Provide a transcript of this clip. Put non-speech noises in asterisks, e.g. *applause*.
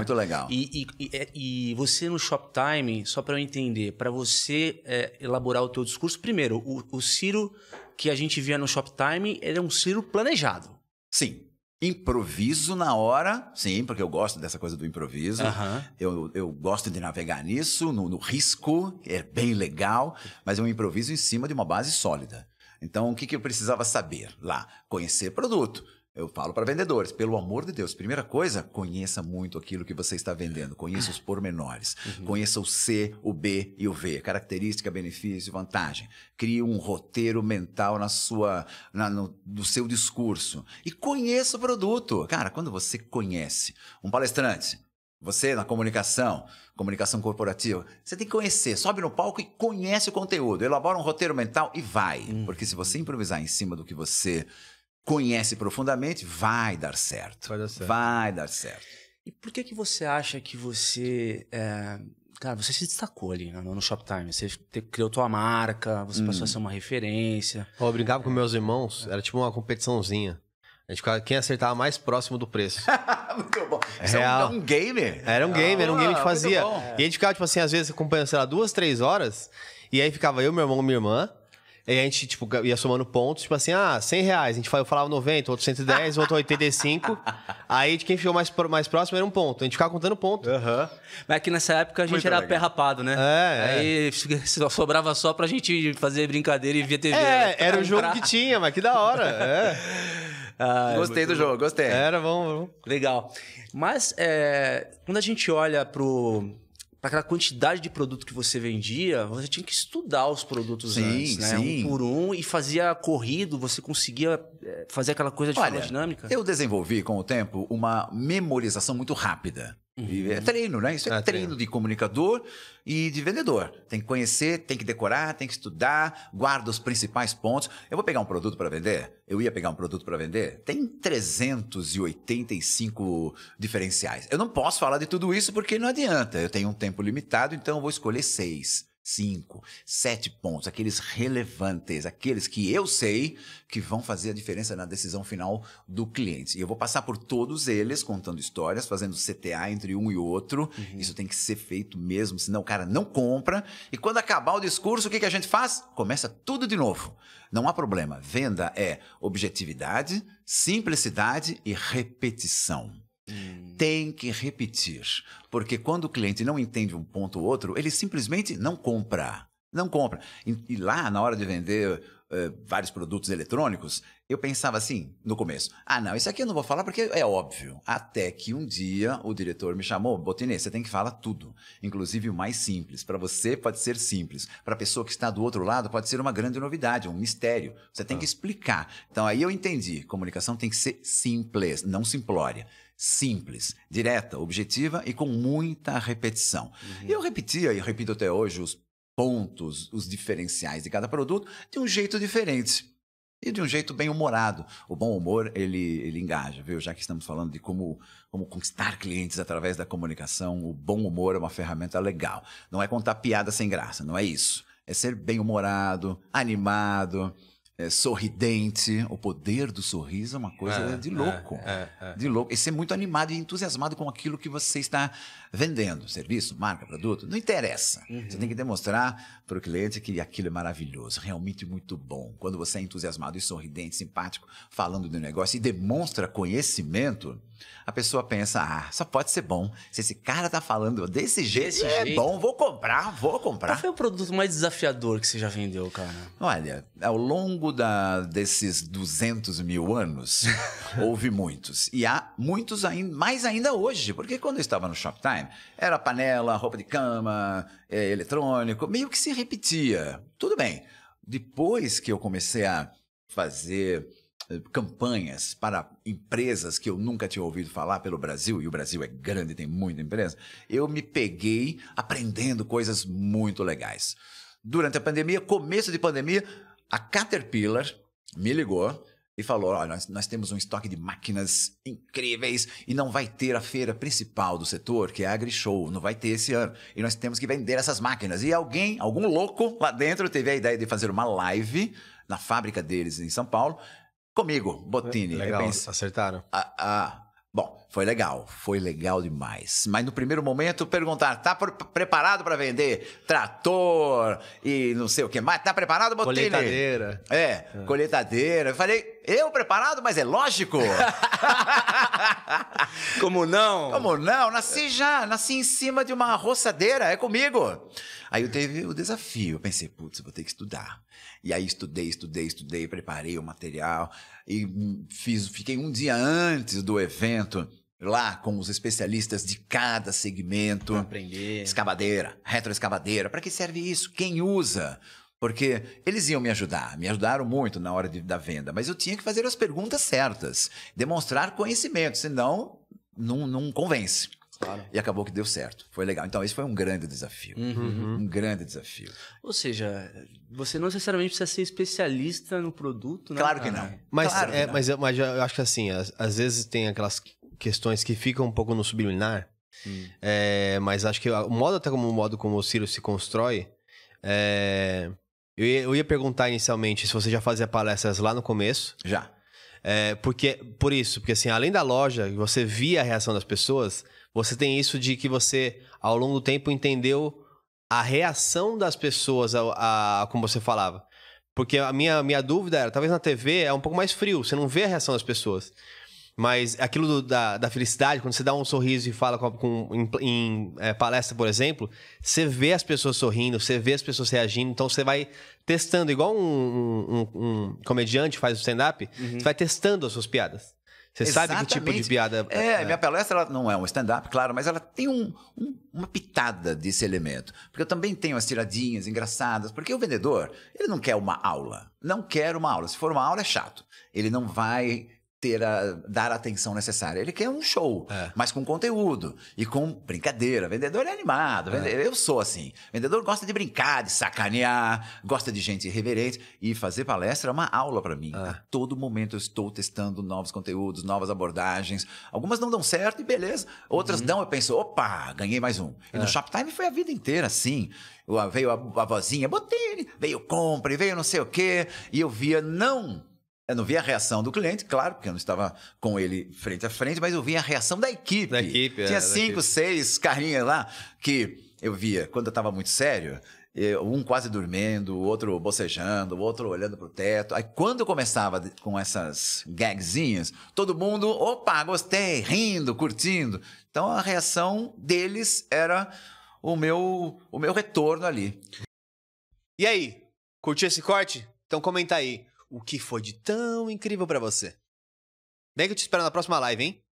Muito legal. E, e, e, é, e você no Shoptime, só para eu entender, para você é, elaborar o teu discurso, primeiro, o, o Ciro que a gente via no Shoptime era é um Ciro planejado. Sim. Improviso na hora, sim, porque eu gosto dessa coisa do improviso. Uhum. Eu, eu gosto de navegar nisso, no, no risco, é bem legal, mas é um improviso em cima de uma base sólida. Então, o que, que eu precisava saber lá? Conhecer produto eu falo para vendedores, pelo amor de Deus, primeira coisa, conheça muito aquilo que você está vendendo, conheça os pormenores, uhum. conheça o C, o B e o V, característica, benefício, vantagem. Crie um roteiro mental na sua, na, no, no seu discurso e conheça o produto. Cara, quando você conhece um palestrante, você na comunicação, comunicação corporativa, você tem que conhecer, sobe no palco e conhece o conteúdo, elabora um roteiro mental e vai, uhum. porque se você improvisar em cima do que você conhece profundamente, vai dar certo. Vai dar certo. Vai dar certo. E por que que você acha que você... É... Cara, você se destacou ali né, no, no Shoptime. Você te, criou tua marca, você hum. passou a hum. ser uma referência. Eu brincava com é. meus irmãos, era tipo uma competiçãozinha. A gente ficava, quem acertava mais próximo do preço. *laughs* muito bom. É Isso é Real. Era um gamer? Era um gamer, ah, era um game ah, que a gente fazia. E a gente ficava, tipo assim, às vezes acompanhando, sei lá, duas, três horas. E aí ficava eu, meu irmão, minha irmã. E a gente, tipo, ia somando pontos, tipo assim, ah, 100 reais. A gente falava, eu falava 90, outro 110, outro 85. *laughs* Aí de quem ficou mais, mais próximo era um ponto. A gente ficava contando ponto. Uhum. Mas aqui é nessa época a gente Muito era pé rapado, né? É, é. Aí é. *laughs* sobrava só pra gente fazer brincadeira e ver TV. É, era, né? era o jogo que tinha, mas que da hora. *laughs* É. gostei do jogo, gostei. Era, bom, Legal. Mas é, quando a gente olha pro para aquela quantidade de produto que você vendia, você tinha que estudar os produtos sim, antes, né? Sim. Um por um e fazia corrido, você conseguia eh, fazer aquela coisa de Olha, forma dinâmica. Eu desenvolvi com o tempo uma memorização muito rápida. Uhum. É treino, né? Isso é, é treino, treino de comunicador e de vendedor. Tem que conhecer, tem que decorar, tem que estudar, guarda os principais pontos. Eu vou pegar um produto para vender? Eu ia pegar um produto para vender? Tem 385 diferenciais. Eu não posso falar de tudo isso porque não adianta. Eu tenho um tempo limitado, então eu vou escolher seis cinco, sete pontos, aqueles relevantes, aqueles que eu sei que vão fazer a diferença na decisão final do cliente. E eu vou passar por todos eles contando histórias, fazendo CTA entre um e outro. Uhum. Isso tem que ser feito mesmo, senão o cara não compra. E quando acabar o discurso, o que, que a gente faz? Começa tudo de novo. Não há problema. Venda é objetividade, simplicidade e repetição. Hum tem que repetir, porque quando o cliente não entende um ponto ou outro, ele simplesmente não compra. Não compra. E, e lá, na hora de vender uh, vários produtos eletrônicos, eu pensava assim, no começo: ah, não, isso aqui eu não vou falar porque é óbvio. Até que um dia o diretor me chamou: Botinê, você tem que falar tudo, inclusive o mais simples. Para você pode ser simples, para a pessoa que está do outro lado pode ser uma grande novidade, um mistério. Você tem ah. que explicar. Então aí eu entendi: comunicação tem que ser simples, não simplória simples, direta, objetiva e com muita repetição. Uhum. Eu repetia e repito até hoje os pontos, os diferenciais de cada produto de um jeito diferente e de um jeito bem humorado. O bom humor ele, ele engaja, viu? Já que estamos falando de como, como conquistar clientes através da comunicação, o bom humor é uma ferramenta legal. Não é contar piada sem graça, não é isso. É ser bem humorado, animado, é, sorridente. O poder do sorriso é uma coisa é, de é, louco. É, é, de louco. E ser muito animado e entusiasmado com aquilo que você está vendendo. Serviço, marca, produto. Não interessa. Uhum. Você tem que demonstrar para o cliente que aquilo é maravilhoso, realmente muito bom. Quando você é entusiasmado e sorridente, simpático, falando do negócio e demonstra conhecimento a pessoa pensa, ah, só pode ser bom. Se esse cara tá falando desse jeito, desse é jeito. bom, vou comprar, vou comprar. Qual foi o produto mais desafiador que você já vendeu, cara? Olha, ao longo da, desses 200 mil anos, *laughs* houve muitos. E há muitos ainda, mais ainda hoje, porque quando eu estava no Shoptime, era panela, roupa de cama, é, eletrônico, meio que se repetia. Tudo bem. Depois que eu comecei a fazer eh, campanhas para empresas que eu nunca tinha ouvido falar pelo Brasil, e o Brasil é grande, tem muita empresa, eu me peguei aprendendo coisas muito legais. Durante a pandemia, começo de pandemia, a Caterpillar me ligou e falou: olha, nós, nós, temos um estoque de máquinas incríveis e não vai ter a feira principal do setor, que é a AgriShow, não vai ter esse ano. E nós temos que vender essas máquinas. E alguém, algum louco lá dentro, teve a ideia de fazer uma live na fábrica deles em São Paulo comigo, Botini. É, legal, acertaram. Ah, ah, bom, foi legal, foi legal demais. Mas no primeiro momento perguntar, tá preparado para vender trator e não sei o que mais? Tá preparado, Botini? Colheitadeira. É, é. colheitadeira. Eu falei, eu preparado, mas é lógico. *laughs* Como não? Como não? Nasci já, nasci em cima de uma roçadeira, é comigo. Aí eu teve o desafio, eu pensei, putz, vou ter que estudar. E aí estudei, estudei, estudei, preparei o material e fiz, fiquei um dia antes do evento lá com os especialistas de cada segmento. Pra aprender. Escavadeira, retroescavadeira. Para que serve isso? Quem usa? Porque eles iam me ajudar, me ajudaram muito na hora de, da venda, mas eu tinha que fazer as perguntas certas, demonstrar conhecimento, senão não, não convence. Claro. E acabou que deu certo. Foi legal. Então, esse foi um grande desafio. Uhum. uhum. Um grande desafio. Ou seja, você não necessariamente precisa ser especialista no produto, né? Claro que ah, é. é, não. Mas, claro é, que não. Mas, eu, mas eu acho que assim, às, às vezes tem aquelas questões que ficam um pouco no subliminar. Hum. É, mas acho que o modo, até como o modo como o Ciro se constrói, é, eu ia, eu ia perguntar inicialmente se você já fazia palestras lá no começo. Já. É, porque, por isso, porque assim, além da loja, você via a reação das pessoas, você tem isso de que você, ao longo do tempo, entendeu a reação das pessoas a, a, a como você falava. Porque a minha, minha dúvida era, talvez na TV é um pouco mais frio, você não vê a reação das pessoas. Mas aquilo do, da, da, felicidade, quando você dá um sorriso e fala com, com em, em é, palestra, por exemplo, você vê as pessoas sorrindo, você vê as pessoas reagindo, então você vai testando, igual um, um, um comediante faz o stand-up, uhum. você vai testando as suas piadas. Você Exatamente. sabe que tipo de piada. É, é, é. minha palestra não é um stand-up, claro, mas ela tem um, um, uma pitada desse elemento. Porque eu também tenho as tiradinhas engraçadas, porque o vendedor, ele não quer uma aula. Não quer uma aula. Se for uma aula, é chato. Ele não vai ter a, dar a atenção necessária. Ele quer um show, é. mas com conteúdo e com brincadeira. Vendedor é animado, vendedor, é. eu sou assim. Vendedor gosta de brincar, de sacanear, gosta de gente irreverente e fazer palestra é uma aula para mim. É. A todo momento eu estou testando novos conteúdos, novas abordagens. Algumas não dão certo e beleza, outras uhum. dão, eu penso, opa, ganhei mais um. E no é. Shoptime foi a vida inteira assim. Veio a, a vozinha, botei, veio compra, veio não sei o quê, e eu via não eu não vi a reação do cliente, claro, porque eu não estava com ele frente a frente, mas eu vi a reação da equipe. Da equipe é, Tinha é, cinco, equipe. seis carinhas lá que eu via quando eu estava muito sério. um quase dormindo, o outro bocejando, o outro olhando para o teto. Aí quando eu começava com essas gagzinhas, todo mundo, opa, gostei, rindo, curtindo. Então a reação deles era o meu, o meu retorno ali. E aí, curtiu esse corte? Então comenta aí o que foi de tão incrível para você. Bem que eu te espero na próxima live, hein?